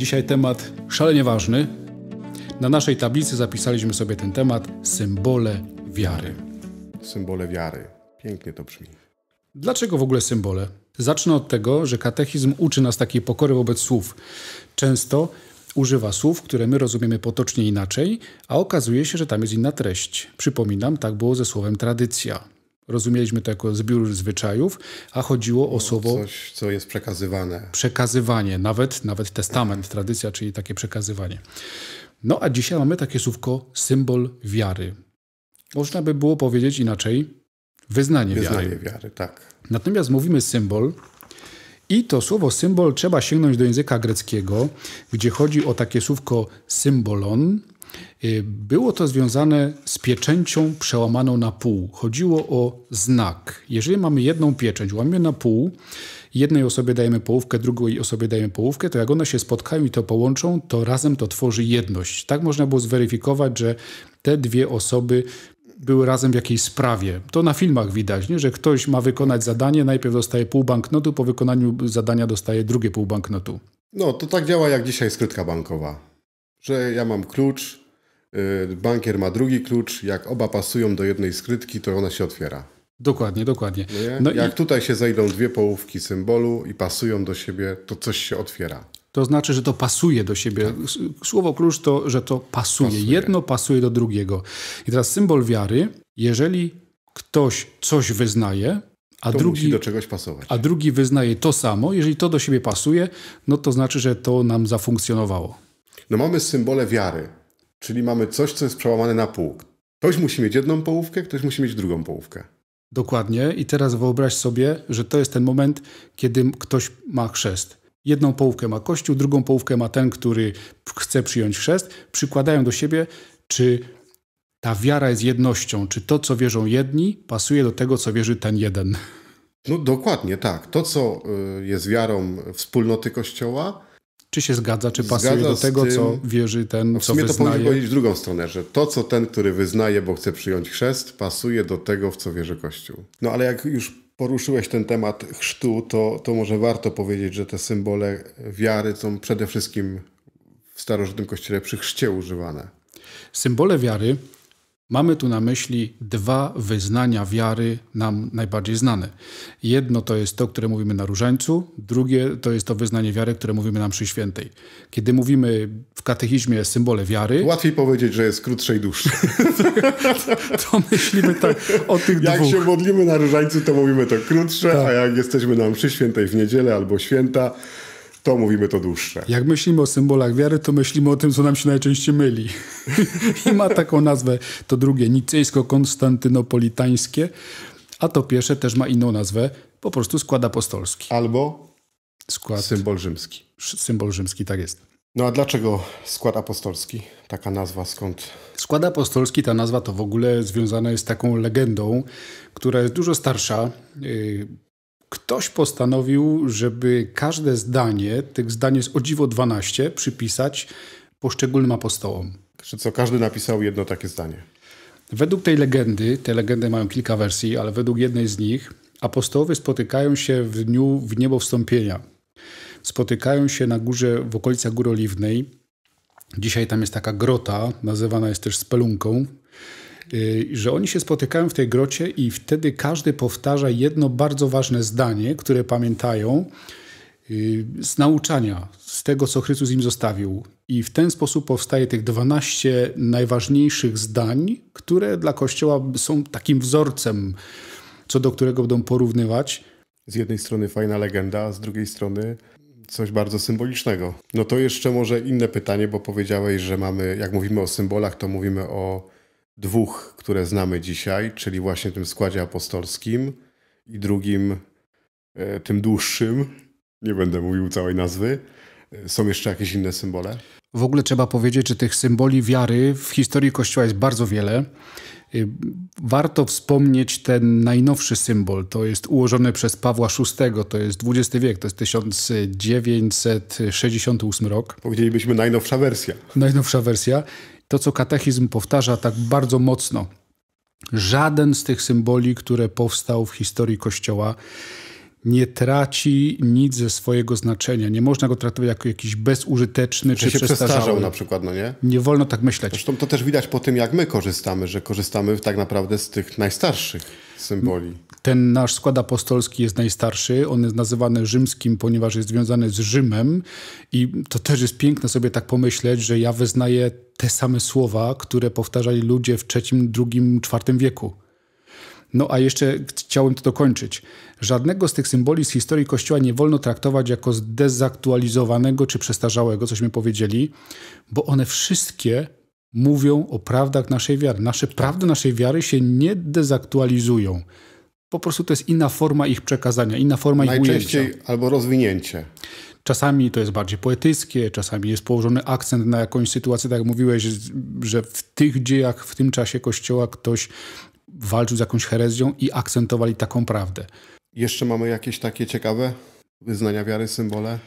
Dzisiaj temat szalenie ważny. Na naszej tablicy zapisaliśmy sobie ten temat symbole wiary. Symbole wiary. Pięknie to brzmi. Dlaczego w ogóle symbole? Zacznę od tego, że katechizm uczy nas takiej pokory wobec słów. Często używa słów, które my rozumiemy potocznie inaczej, a okazuje się, że tam jest inna treść. Przypominam, tak było ze słowem tradycja rozumieliśmy to jako zbiór zwyczajów, a chodziło o słowo... Coś, co jest przekazywane. Przekazywanie, nawet, nawet testament, tradycja, czyli takie przekazywanie. No a dzisiaj mamy takie słówko symbol wiary. Można by było powiedzieć inaczej, wyznanie, wyznanie wiary. wiary tak. Natomiast mówimy symbol i to słowo symbol trzeba sięgnąć do języka greckiego, gdzie chodzi o takie słówko symbolon, Y, było to związane z pieczęcią przełamaną na pół. Chodziło o znak. Jeżeli mamy jedną pieczęć, łamiemy na pół, jednej osobie dajemy połówkę, drugiej osobie dajemy połówkę, to jak one się spotkają i to połączą, to razem to tworzy jedność. Tak można było zweryfikować, że te dwie osoby były razem w jakiejś sprawie. To na filmach widać, nie? że ktoś ma wykonać zadanie, najpierw dostaje pół banknotu, po wykonaniu zadania dostaje drugie pół banknotu. No, to tak działa jak dzisiaj skrytka bankowa. Że ja mam klucz, Y, bankier ma drugi klucz, jak oba pasują do jednej skrytki, to ona się otwiera. Dokładnie, dokładnie. No, no jak i... tutaj się zejdą dwie połówki symbolu i pasują do siebie, to coś się otwiera. To znaczy, że to pasuje do siebie. Tak. Słowo klucz to, że to pasuje. pasuje. Jedno pasuje do drugiego. I teraz symbol wiary, jeżeli ktoś coś wyznaje, a to drugi do czegoś pasować. A drugi wyznaje to samo, jeżeli to do siebie pasuje, no to znaczy, że to nam zafunkcjonowało. No mamy symbole wiary. Czyli mamy coś, co jest przełamane na pół. Ktoś musi mieć jedną połówkę, ktoś musi mieć drugą połówkę. Dokładnie. I teraz wyobraź sobie, że to jest ten moment, kiedy ktoś ma chrzest. Jedną połówkę ma Kościół, drugą połówkę ma ten, który chce przyjąć chrzest. Przykładają do siebie, czy ta wiara jest jednością, czy to, co wierzą jedni, pasuje do tego, co wierzy ten jeden. No dokładnie tak. To, co y, jest wiarą wspólnoty Kościoła, czy się zgadza, czy pasuje zgadza do tego, tym, co wierzy ten, no w co wyznaje? W sumie to powinien powiedzieć w drugą stronę, że to, co ten, który wyznaje, bo chce przyjąć chrzest, pasuje do tego, w co wierzy Kościół. No ale jak już poruszyłeś ten temat chrztu, to, to może warto powiedzieć, że te symbole wiary są przede wszystkim w starożytnym kościele przy chrzcie używane. Symbole wiary Mamy tu na myśli dwa wyznania wiary nam najbardziej znane. Jedno to jest to, które mówimy na różańcu, drugie to jest to wyznanie wiary, które mówimy na mszy świętej. Kiedy mówimy w katechizmie symbole wiary... Łatwiej powiedzieć, że jest krótsze i dłuższe. to myślimy tak o tych jak dwóch. Jak się modlimy na różańcu, to mówimy to krótsze, tak. a jak jesteśmy na mszy świętej w niedzielę albo święta, to mówimy to dłuższe. Jak myślimy o symbolach wiary, to myślimy o tym, co nam się najczęściej myli. I ma taką nazwę to drugie, nicyjsko konstantynopolitańskie a to pierwsze też ma inną nazwę, po prostu skład apostolski. Albo skład symbol rzymski. Symbol rzymski, tak jest. No a dlaczego skład apostolski? Taka nazwa skąd? Skład apostolski, ta nazwa to w ogóle związana jest z taką legendą, która jest dużo starsza. Y, ktoś postanowił, żeby każde zdanie, tych zdań jest o dziwo 12, przypisać poszczególnym apostołom. Czy znaczy co, każdy napisał jedno takie zdanie? Według tej legendy, te legendy mają kilka wersji, ale według jednej z nich apostołowie spotykają się w dniu w niebo wstąpienia. Spotykają się na górze, w okolicach Góry Oliwnej. Dzisiaj tam jest taka grota, nazywana jest też spelunką. Y, że oni się spotykają w tej grocie i wtedy każdy powtarza jedno bardzo ważne zdanie, które pamiętają y, z nauczania, z tego, co Chrystus im zostawił. I w ten sposób powstaje tych 12 najważniejszych zdań, które dla Kościoła są takim wzorcem, co do którego będą porównywać. Z jednej strony fajna legenda, a z drugiej strony coś bardzo symbolicznego. No to jeszcze może inne pytanie, bo powiedziałeś, że mamy, jak mówimy o symbolach, to mówimy o dwóch, które znamy dzisiaj, czyli właśnie tym składzie apostolskim i drugim, e, tym dłuższym, nie będę mówił całej nazwy, e, są jeszcze jakieś inne symbole? W ogóle trzeba powiedzieć, że tych symboli wiary w historii Kościoła jest bardzo wiele. E, warto wspomnieć ten najnowszy symbol. To jest ułożony przez Pawła VI, to jest XX wiek, to jest 1968 rok. Powiedzielibyśmy najnowsza wersja. Najnowsza wersja to, co katechizm powtarza tak bardzo mocno. Żaden z tych symboli, które powstał w historii Kościoła, nie traci nic ze swojego znaczenia. Nie można go traktować jako jakiś bezużyteczny że czy się przestarzał na przykład, no nie? Nie wolno tak myśleć. Zresztą to też widać po tym, jak my korzystamy, że korzystamy tak naprawdę z tych najstarszych symboli. Ten nasz skład apostolski jest najstarszy. On jest nazywany rzymskim, ponieważ jest związany z Rzymem. I to też jest piękne sobie tak pomyśleć, że ja wyznaję te same słowa, które powtarzali ludzie w III, II, IV wieku. No a jeszcze chciałbym to dokończyć. Żadnego z tych symboli z historii Kościoła nie wolno traktować jako zdezaktualizowanego czy przestarzałego, cośmy powiedzieli, bo one wszystkie mówią o prawdach naszej wiary. Nasze prawdy naszej wiary się nie dezaktualizują. Po prostu to jest inna forma ich przekazania, inna forma ich ujęcia. Najczęściej albo rozwinięcie. Czasami to jest bardziej poetyckie, czasami jest położony akcent na jakąś sytuację, tak jak mówiłeś, że w tych dziejach, w tym czasie Kościoła ktoś walczył z jakąś herezją i akcentowali taką prawdę. Jeszcze mamy jakieś takie ciekawe wyznania wiary, symbole?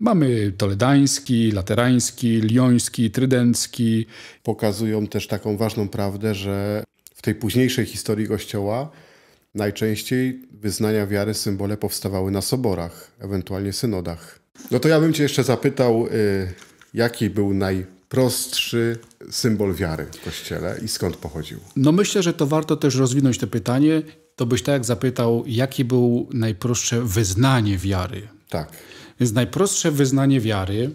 Mamy toledański, laterański, lioński, trydencki. Pokazują też taką ważną prawdę, że w tej późniejszej historii Kościoła najczęściej wyznania wiary, symbole powstawały na soborach, ewentualnie synodach. No to ja bym Cię jeszcze zapytał, y, jaki był naj najprostszy symbol wiary w Kościele i skąd pochodził? No myślę, że to warto też rozwinąć to pytanie. To byś tak zapytał, jakie było najprostsze wyznanie wiary. Tak. Więc najprostsze wyznanie wiary,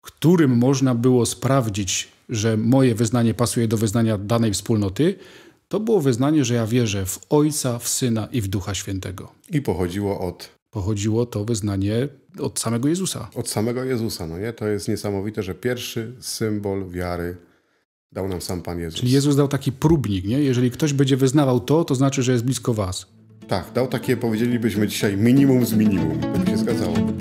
którym można było sprawdzić, że moje wyznanie pasuje do wyznania danej wspólnoty, to było wyznanie, że ja wierzę w Ojca, w Syna i w Ducha Świętego. I pochodziło od pochodziło to wyznanie od samego Jezusa. Od samego Jezusa, no nie? To jest niesamowite, że pierwszy symbol wiary dał nam sam Pan Jezus. Czyli Jezus dał taki próbnik, nie? Jeżeli ktoś będzie wyznawał to, to znaczy, że jest blisko was. Tak, dał takie, powiedzielibyśmy dzisiaj, minimum z minimum. To tak by się zgadzało.